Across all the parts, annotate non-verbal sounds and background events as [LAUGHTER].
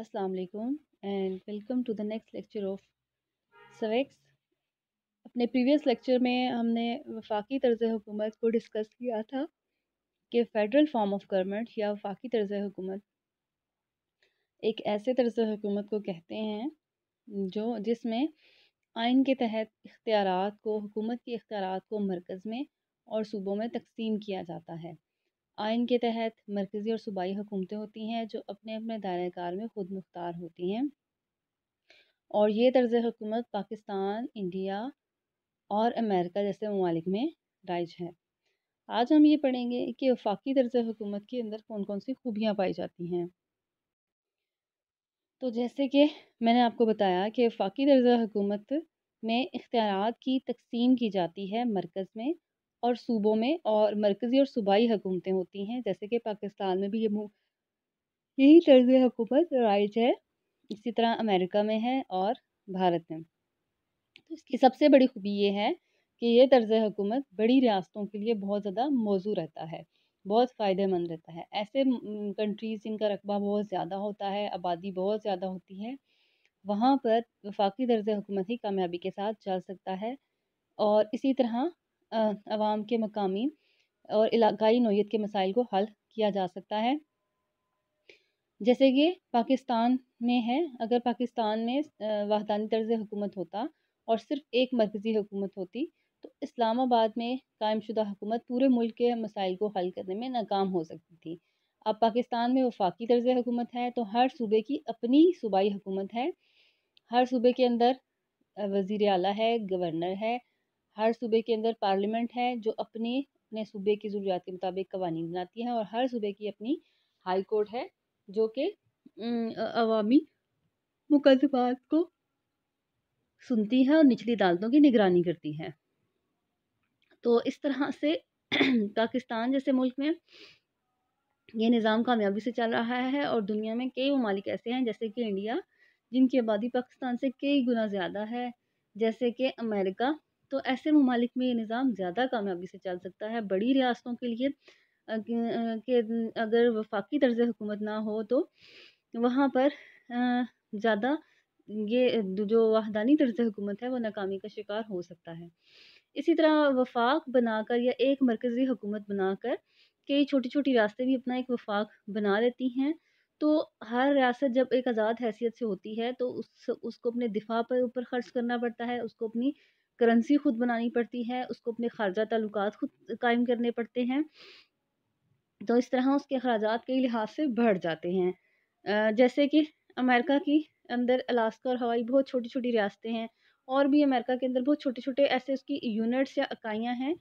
अस्सलाम वालेकुम and welcome to the next lecture of सवेक्स अपने प्रीवियस लेक्चर में हमने वफाकी तर्ज हुकूमत को डिस्कस किया था कि फेडरल फॉर्म ऑफ गवर्नमेंट या वफाकी तर्ज हुकूमत एक ऐसे तर्ज हुकूमत को कहते हैं जो जिसमें आइन के तहत इख्तियार को हुकूमत के इख्तियार को मरकज़ में और सूबों में तकसीम किया जाता है आइन के तहत मरकज़ी और सूबाई हुकूमतें होती हैं जो अपने अपने दायरे कार में ख़ुद मुख्तार होती हैं और ये तर्ज हुकूमत पाकिस्तान इंडिया और अमेरिका जैसे ममालिक में राइज है आज हम ये पढ़ेंगे कि वफाकी तर्ज हुकूमत के अंदर कौन कौन सी खूबियाँ पाई जाती हैं तो जैसे कि मैंने आपको बताया कि वफाकी तर्ज हुकूमत में इख्तियार की तकसीम की जाती है मरकज़ में और सूबों में और मरकज़ी और सूबाई हुकूमतें होती हैं जैसे कि पाकिस्तान में भी ये यही तर्ज हुकूमत राइज है इसी तरह अमेरिका में है और भारत में तो इसकी सबसे बड़ी खूबी ये है कि ये तर्ज हुकूमत बड़ी रियासतों के लिए बहुत ज़्यादा मौजू रहता है बहुत फ़ायदेमंद रहता है ऐसे कंट्रीज़ जिनका रकबा बहुत ज़्यादा होता है आबादी बहुत ज़्यादा होती है वहाँ पर वफाकी तर्ज हुकूमत ही कामयाबी के साथ चल सकता है और इसी तरह आवाम के मकामी और इलाकई नोयत के मसाइल को हल किया जा सकता है जैसे कि पाकिस्तान में है अगर पाकिस्तान में वाहदानी तर्ज हुकूमत होता और सिर्फ एक मरकज़ी हुकूमत होती तो इस्लामाबाद में कायमशुदा हुकूमत पूरे मुल्क के मसाइल को हल करने में नाकाम हो सकती थी अब पाकिस्तान में वफाकी तर्ज हुकूमत है तो हर सूबे की अपनी सूबाई हुकूमत है हर सूबे के अंदर वज़ी अला है गवर्नर है हर सूबे के अंदर पार्लियामेंट है जो अपने अपने सूबे की ज़रूरियात के मुताबिक कवानी बनाती है और हर सूबे की अपनी हाई कोर्ट है जो कि अवामी मुकदमात को सुनती है और निचली अदालतों की निगरानी करती है तो इस तरह से [CLEARS THROAT] पाकिस्तान जैसे मुल्क में ये निज़ाम कामयाबी से चल रहा है और दुनिया में कई ममालिक ऐसे हैं जैसे कि इंडिया जिनकी आबादी पाकिस्तान से कई गुना ज़्यादा है जैसे कि अमेरिका तो ऐसे ममालिक में ये निज़ाम ज़्यादा कामयाबी से चल सकता है बड़ी रियासतों के लिए कि अगर वफाकी तर्ज हुकूमत ना हो तो वहाँ पर ज़्यादा ये जो वाहदानी तर्ज हुकूमत है वह नाकामी का शिकार हो सकता है इसी तरह वफाक बनाकर या एक मरकज़ी हुकूमत बनाकर कई छोटी छोटी रास्ते भी अपना एक वफाक बना लेती हैं तो हर रियासत जब एक आज़ाद हैसियत से होती है तो उस उसको अपने दिफा पर ऊपर ख़र्च करना पड़ता है उसको अपनी करेंसी खुद बनानी पड़ती है उसको अपने खारजा ताल्लुक खुद कायम करने पड़ते हैं तो इस तरह उसके अखराज कई लिहाज से बढ़ जाते हैं जैसे कि अमेरिका की अंदर अलास्का और हवाई बहुत छोटी छोटी रियासतें हैं और भी अमेरिका के अंदर बहुत छोटे छोटे ऐसे उसकी यूनिट्स या इकाइयाँ हैं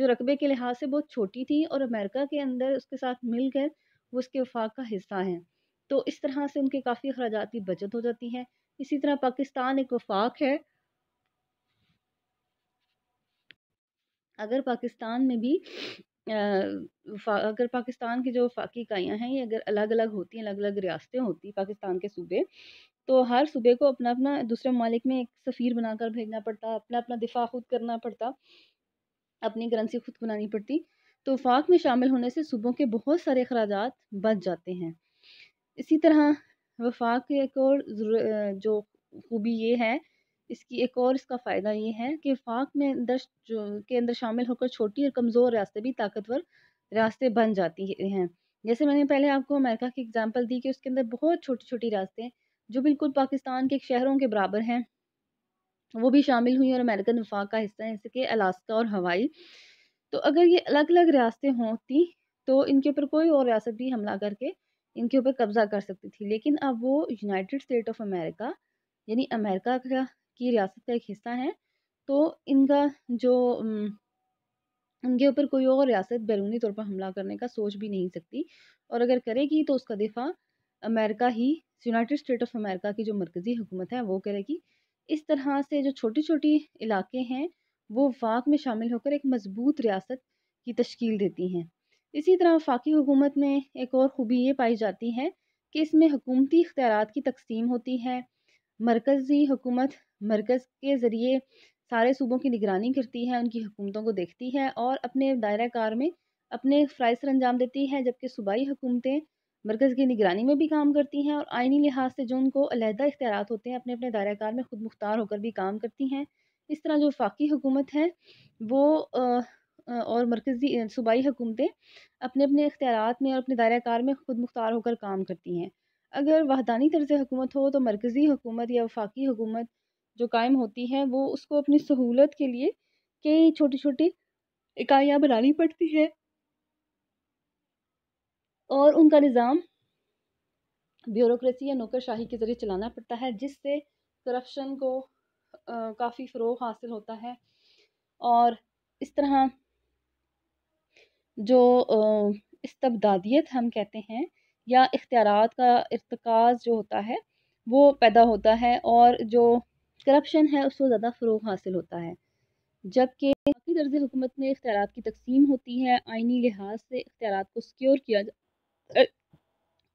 जो रकबे के लिहाज से बहुत छोटी थी और अमेरिका के अंदर उसके साथ मिलकर वो उसके वफाक का हिस्सा हैं तो इस तरह से उनके काफ़ी अखराज की बचत हो जाती है इसी तरह पाकिस्तान एक वफाक है अगर पाकिस्तान में भी अगर पाकिस्तान की जो फाकी इकाइयाँ हैं ये अगर अलग अलग होती हैं अलग अलग रियासतें होती पाकिस्तान के सूबे तो हर सूबे को अपना अपना दूसरे ममालिक में एक सफ़ीर बनाकर भेजना पड़ता अपना अपना दिफा खुद करना पड़ता अपनी करंसी खुद बनानी पड़ती तो फाक में शामिल होने से सूबों के बहुत सारे अखराज बच जाते हैं इसी तरह वफाक की एक और जो खूबी ये है इसकी एक और इसका फ़ायदा ये है कि फाक में अंदर जो के अंदर शामिल होकर छोटी और कमज़ोर रास्ते भी ताकतवर रास्ते बन जाती हैं जैसे मैंने पहले आपको अमेरिका की एग्जांपल दी कि उसके अंदर बहुत छोटी छोटी रास्ते जो बिल्कुल पाकिस्तान के शहरों के बराबर हैं वो भी शामिल हुई और अमेरिकन वफाक का हिस्सा है जैसे कि अलास्का और हवाई तो अगर ये अलग अलग रास्ते होती तो इनके ऊपर कोई और रियासत भी हमला करके इनके ऊपर कब्ज़ा कर सकती थी लेकिन अब वो यूनाइटेड स्टेट ऑफ अमेरिका यानी अमेरिका का की रियासत का एक हिस्सा हैं तो इनका जो इनके ऊपर कोई और रियासत बैरूनी तौर पर हमला करने का सोच भी नहीं सकती और अगर करेगी तो उसका दिफा अमेरिका ही यूनाइटेड स्टेट ऑफ अमेरिका की जो मरकज़ी हुकूमत है वो करेगी इस तरह से जो छोटी छोटी इलाके हैं वो वाक में शामिल होकर एक मजबूत रियासत की तश्कील देती हैं इसी तरह वफाकी हुकूमत में एक और खूबी ये पाई जाती है कि इसमें हकूमती इख्तियार की तकसीम होती है मरकज़ी हुकूमत मरकज़ के ज़रिए सारे सूबों की निगरानी करती है उनकी हुकूमतों को देखती है और अपने दायरा कार में अपने फ़राइज सर अंजाम देती है जबकि सूबाई हुकूमतें मरकज़ की निगरानी में भी काम करती हैं और आइनी लिहाज से जो उनको अलहदा इख्तियार होते हैं अपने अपने दायरा कार में ख़ुद मुख्तार होकर भी काम करती हैं इस तरह जो वफाकी हुकूमत है वो आ, और मरकज़ी सूबाई हुकूमतें अपने अपने इख्तियार में और अपने दायरा कार में ख़ुद मुख्तार होकर काम करती हैं अगर वाहदानी तर्ज हुकूमत हो तो मरकज़ी हुकूमत या वफाकी हुकूमत जो कायम होती हैं वो उसको अपनी सहूलत के लिए कई छोटी छोटी इकाइयाँ बनानी पड़ती हैं और उनका निज़ाम ब्यूरोक्रेसी या नौकरशाही के ज़रिए चलाना पड़ता है जिससे करप्शन को काफ़ी फ़रोग हासिल होता है और इस तरह जो इस्तबदादियत हम कहते हैं या इख्तियार का इरतकाज़ जो होता है वो पैदा होता है और जो करप्शन है उसको ज़्यादा फ़रोग हासिल होता है जबकि बाकी दर्ज हुकूमत में इख्तियार की तकसीम होती है आइनी लिहाज से इख्तियार को सिक्योर किया जा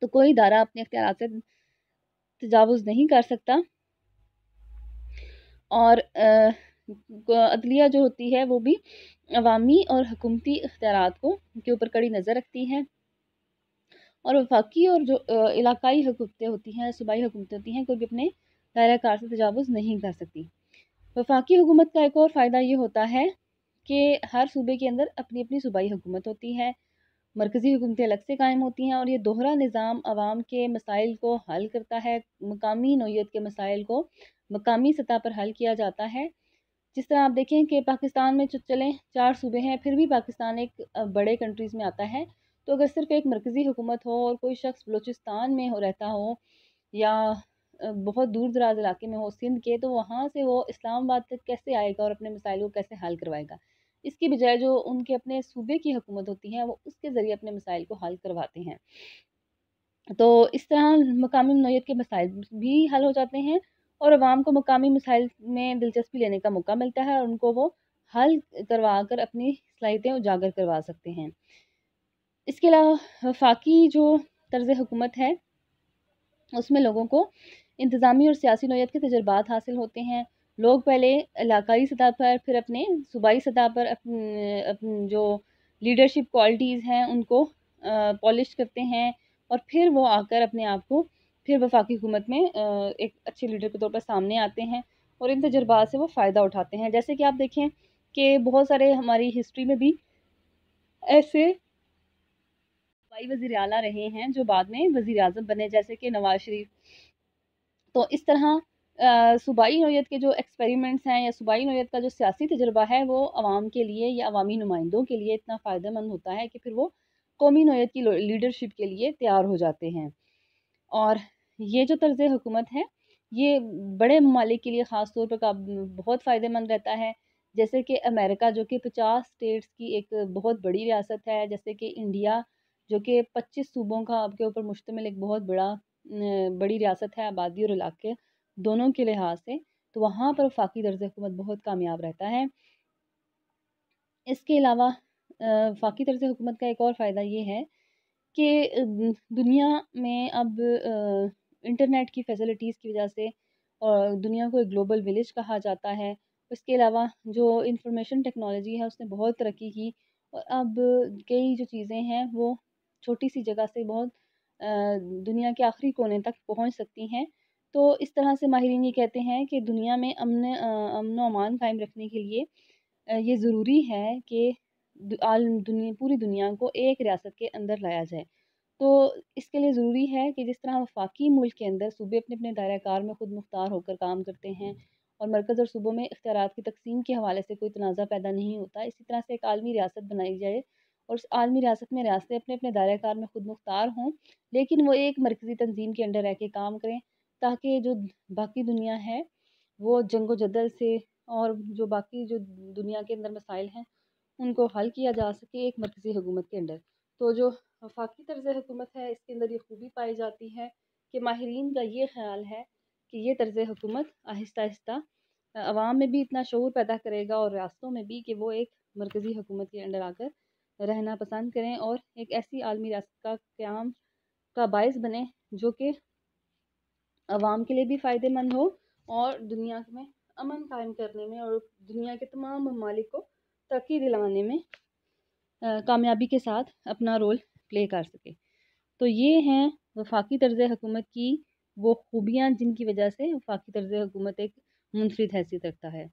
तो कोई इदारा अपने इख्तियार से तजावज़ नहीं कर सकता और अदलिया जो होती है वो भी अवामी और हकूमती इख्तियार को के ऊपर कड़ी नज़र रखती है और वफाकी और जो इलाकई हकूमतें होती हैं सूबाई हुकूमतें होती हैं कोई भी अपने दायरा कार से तजावज़ नहीं कर सकती वफाकी हुकूमत का एक और फ़ायदा ये होता है कि हर सूबे के अंदर अपनी अपनी सूबाई हुकूमत होती है मरकज़ी हुकूमतें अलग से कायम होती हैं और ये दोहरा निज़ाम आवाम के मसाइल को हल करता है मकामी नोयत के मसाइल को मकामी सतह पर हल किया जाता है जिस तरह आप देखें कि पाकिस्तान में चलें चार सूबे हैं फिर भी पाकिस्तान एक बड़े कंट्रीज़ में आता है तो अगर सिर्फ एक मरकज़ी हुकूमत हो और कोई शख्स बलूचिस्तान में हो रहता हो या बहुत दूर दराज इलाके में हो सिंध के तो वहाँ से वो इस्लामाबाद तक कैसे आएगा और अपने मसाइल को कैसे हल करवाएगा इसके बजाय जो उनके अपने सूबे की हुकूमत होती है वो उसके ज़रिए अपने मसाइल को हल करवाते हैं तो इस तरह मकामी नोयत के मसाइल भी हल हो जाते हैं और आवाम को मकामी मसाइल में दिलचस्पी लेने का मौका मिलता है और उनको वो हल करवा कर अपनी सलाहितें उजागर करवा सकते हैं इसके अलावा वफाकी जो तर्ज हुकूमत है उसमें लोगों को इंतज़ामी और सियासी नोयत के तजर्बात हासिल होते हैं लोग पहले इलाकई सतह पर फिर अपने सूबाई सतह पर जो लीडरशिप क्वालिटीज़ हैं उनको पॉलिश करते हैं और फिर वो आकर अपने आप को फिर वफाकी हुकूमत में एक अच्छे लीडर के तौर पर सामने आते हैं और इन तजर्बात से वो फ़ायदा उठाते हैं जैसे कि आप देखें कि बहुत सारे हमारी हिस्ट्री में भी ऐसे सूबाई वज़ी अला रहे हैं जो बाद में वज़ी अजम बने जैसे कि नवाज शरीफ तो इस तरह सूबाई नोयत के जो एक्सपेरिमेंट्स हैं या सूबाई नोयत का जो सियासी तजर्बा है वो आवाम के लिए या अवामी नुमाइंदों के लिए इतना फ़ायदेमंद होता है कि फिर वो कौमी नोयत की लीडरशिप के लिए तैयार हो जाते हैं और ये जो तर्ज हुकूमत है ये बड़े ममालिक के लिए ख़ास तौर पर बहुत फ़ायदेमंद रहता है जैसे कि अमेरिका जो कि पचास स्टेट्स की एक बहुत बड़ी रियासत है जैसे कि इंडिया जो कि पच्चीस सूबों का आपके ऊपर मुश्तमिल एक बहुत बड़ा बड़ी रियासत है आबादी और इलाके दोनों के लिहाज से तो वहाँ पर वफाकी तर्ज हुकूमत बहुत कामयाब रहता है इसके अलावा वफाकी तर्ज हुकूमत का एक और फ़ायदा ये है कि दुनिया में अब इंटरनेट की फैसिलिटीज़ की वजह से और दुनिया को एक ग्लोबल विलेज कहा जाता है उसके अलावा जो इंफॉर्मेशन टेक्नोलॉजी है उसने बहुत तरक्की की और अब कई जो चीज़ें हैं वो छोटी सी जगह से बहुत दुनिया के आखिरी कोने तक पहुंच सकती हैं तो इस तरह से माहरीन ये कहते हैं कि दुनिया में अमन अमन अमान कायम रखने के लिए ये ज़रूरी है कि दुनिया पूरी दुनिया को एक रियासत के अंदर लाया जाए तो इसके लिए ज़रूरी है कि जिस तरह वफाकी मुल्क के अंदर सूबे अपने अपने दायरा कार में ख़ुद मुख्तार होकर काम करते हैं और मरकज़ और सूबों में इख्तियार की तकसीम के हवाले से कोई तनाज़ा पैदा नहीं होता इसी तरह से एक आलमी रियासत बनाई जाए और आलमी रियासत में रियासतें अपने अपने दायरे कार में खुद मुख्तार हों लेकिन वो एक मरकज़ी तंजीम के अंडर रह के काम करें ताकि जो बाकी दुनिया है वो जंग जदल से और जो बाकी जो दुनिया के अंदर मसाइल हैं उनको हल किया जा सके एक मरकज़ी हुकूमत के अंडर तो जो वफाकी तर्ज हुकूमत है इसके अंदर ये खूबी पाई जाती है कि माहरीन का ये ख्याल है कि ये तर्ज हुकूमत आहिस्ता आहिस्ता आवाम में भी इतना शूर पैदा करेगा और रियासतों में भी कि वो एक मरकज़ी हुकूमत के अंडर आकर रहना पसंद करें और एक ऐसी आलमी रियासत का क्याम का बायस बने जो कि आवाम के लिए भी फ़ायदेमंद हो और दुनिया में अमन कायम करने में और दुनिया के तमाम ममालिक को तरक्की दिलाने में कामयाबी के साथ अपना रोल प्ले कर सके तो ये हैं वफाकी तर्ज हकूमत की वो खूबियाँ जिनकी वजह से वफाकी तर्ज हकूमत एक मुनफरद हैसियत रखता है